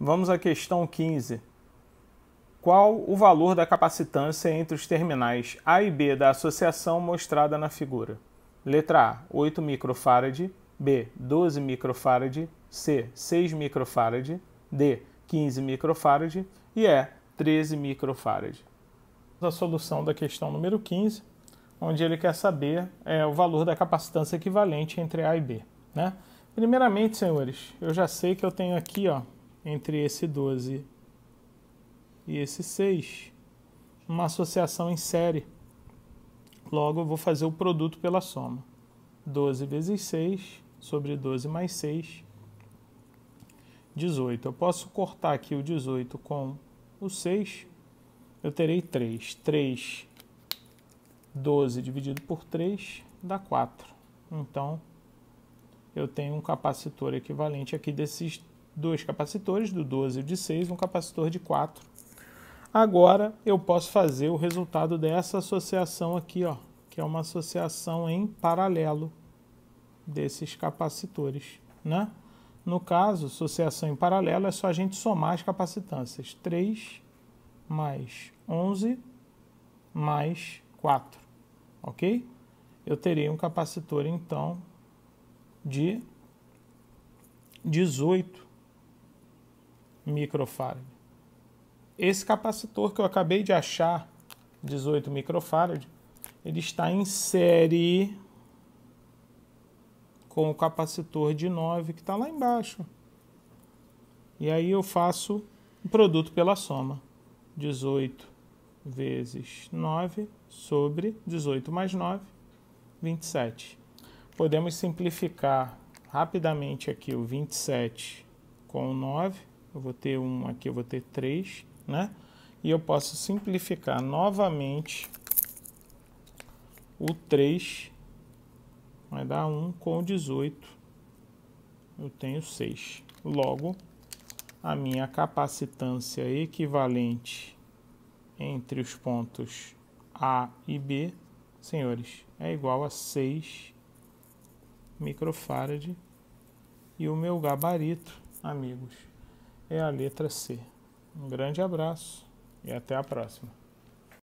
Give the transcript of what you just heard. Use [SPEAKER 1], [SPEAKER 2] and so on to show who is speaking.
[SPEAKER 1] Vamos à questão 15. Qual o valor da capacitância entre os terminais A e B da associação mostrada na figura? Letra A, 8 microfarad, B, 12 microfarad, C, 6 microfarad, D, 15 microfarad e E, 13 microfarad. A solução da questão número 15, onde ele quer saber é, o valor da capacitância equivalente entre A e B. Né? Primeiramente, senhores, eu já sei que eu tenho aqui ó, entre esse 12 e esse 6. Uma associação em série. Logo, eu vou fazer o produto pela soma. 12 vezes 6 sobre 12 mais 6, 18. Eu posso cortar aqui o 18 com o 6, eu terei 3. 3, 12 dividido por 3 dá 4. Então, eu tenho um capacitor equivalente aqui desses dois capacitores, do 12 e de 6, um capacitor de 4. Agora eu posso fazer o resultado dessa associação aqui, ó, que é uma associação em paralelo desses capacitores, né? No caso, associação em paralelo é só a gente somar as capacitâncias. 3 mais 11 mais 4, ok? Eu terei um capacitor, então, de 18 microfarad. Esse capacitor que eu acabei de achar, 18 microfarad, ele está em série com o capacitor de 9 que está lá embaixo. E aí eu faço o produto pela soma. 18 vezes 9 sobre 18 mais 9, 27. Podemos simplificar rapidamente aqui o 27 com o 9 eu vou ter um aqui, eu vou ter três, né? E eu posso simplificar novamente o 3, vai dar 1 com 18, eu tenho 6. Logo, a minha capacitância equivalente entre os pontos A e B, senhores, é igual a 6 microfarad e o meu gabarito, amigos, é a letra C. Um grande abraço e até a próxima.